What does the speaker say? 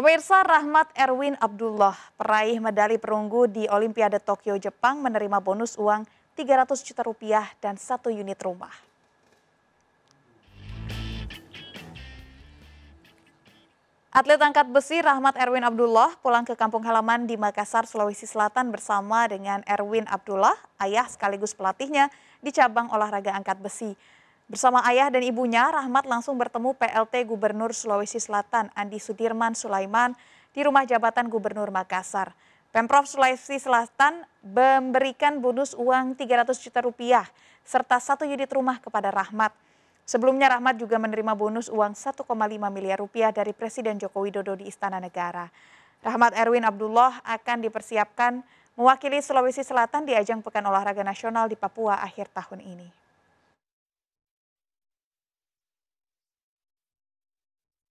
Pemirsa Rahmat Erwin Abdullah, peraih medali perunggu di Olimpiade Tokyo, Jepang menerima bonus uang 300 juta rupiah dan satu unit rumah. Atlet angkat besi Rahmat Erwin Abdullah pulang ke kampung halaman di Makassar, Sulawesi Selatan bersama dengan Erwin Abdullah, ayah sekaligus pelatihnya di cabang olahraga angkat besi. Bersama ayah dan ibunya, Rahmat langsung bertemu PLT Gubernur Sulawesi Selatan Andi Sudirman Sulaiman di rumah jabatan Gubernur Makassar. Pemprov Sulawesi Selatan memberikan bonus uang 300 juta rupiah serta satu unit rumah kepada Rahmat. Sebelumnya Rahmat juga menerima bonus uang 1,5 miliar rupiah dari Presiden Joko Widodo di Istana Negara. Rahmat Erwin Abdullah akan dipersiapkan mewakili Sulawesi Selatan di ajang Pekan Olahraga Nasional di Papua akhir tahun ini.